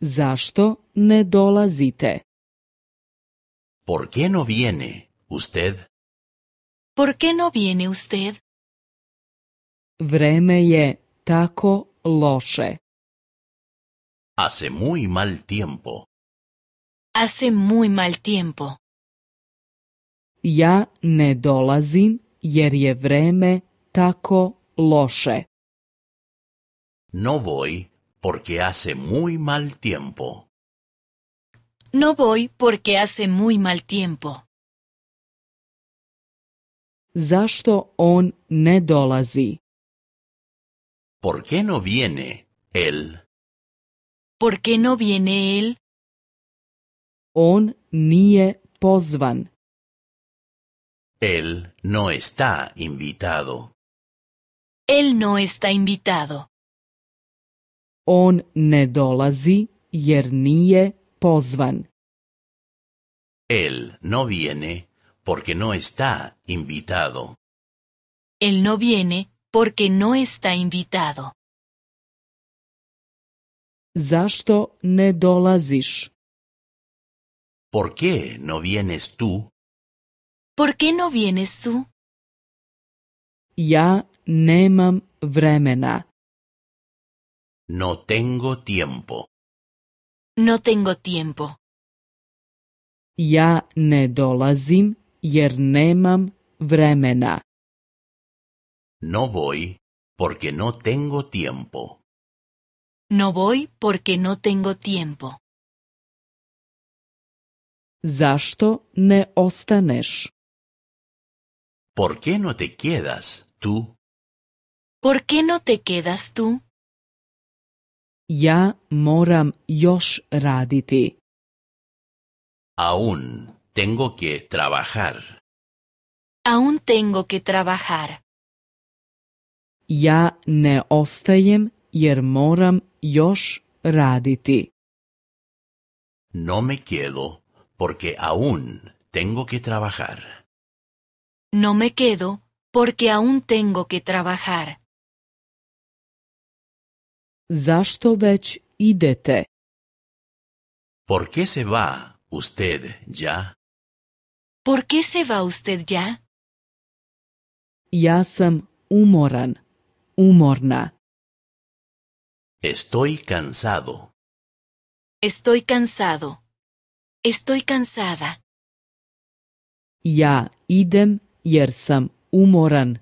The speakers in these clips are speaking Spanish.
Zašto ne dolazite? ¿Por qué no viene usted? ¿Por qué no viene usted? Vreme je tako loše. Hace muy mal tiempo. Hace muy mal tiempo. Ja ne dolazim jer je vreme tako loše. No voy porque hace muy mal tiempo. No voy porque hace muy mal tiempo. Zašto on ne dolazi? ¿Por qué no viene él? ¿Por qué no viene él? On nie pozvan. Él no está invitado. Él no está invitado. On ne jer nije pozvan. Él no viene porque no está invitado. Él no viene porque no está invitado. Zašto ne ¿Por qué no vienes tú? ¿Por qué no vienes tú? ya. nemam vremena. No tengo tiempo. No tengo tiempo. Ya ne dolazim jer nemam vremena. No voy porque no tengo tiempo. No voy porque no tengo tiempo. Zašto ne ostaneš? ¿Por qué no te quedas tú? ¿Por qué no te quedas tú? Ya moram još raditi. Aún tengo que trabajar. Aún tengo que trabajar. Ya ne ostajem jer moram još raditi. No me quedo porque aún tengo que trabajar. No me quedo porque aún tengo que trabajar. ¿Por qué se va usted ya? ¿Por qué se va usted ya? ya sam umoran, umorna. Estoy cansado. Estoy cansado. Estoy cansada. Ya idem jer sam umoran,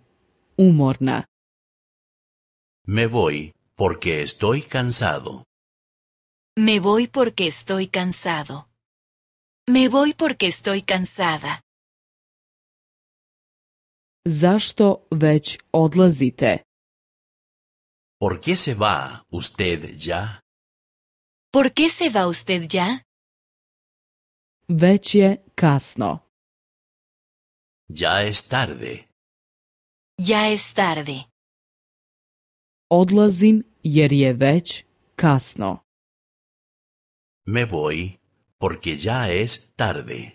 umorna. Me voy porque estoy cansado. Me voy porque estoy cansado. Me voy porque estoy cansada. odlazite? ¿Por qué se va usted ya? ¿Por qué se va usted ya? Već je Ya es tarde. Ya es tarde. Odlazim jer Me voy porque ya es tarde.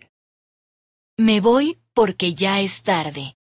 Me voy porque ya es tarde.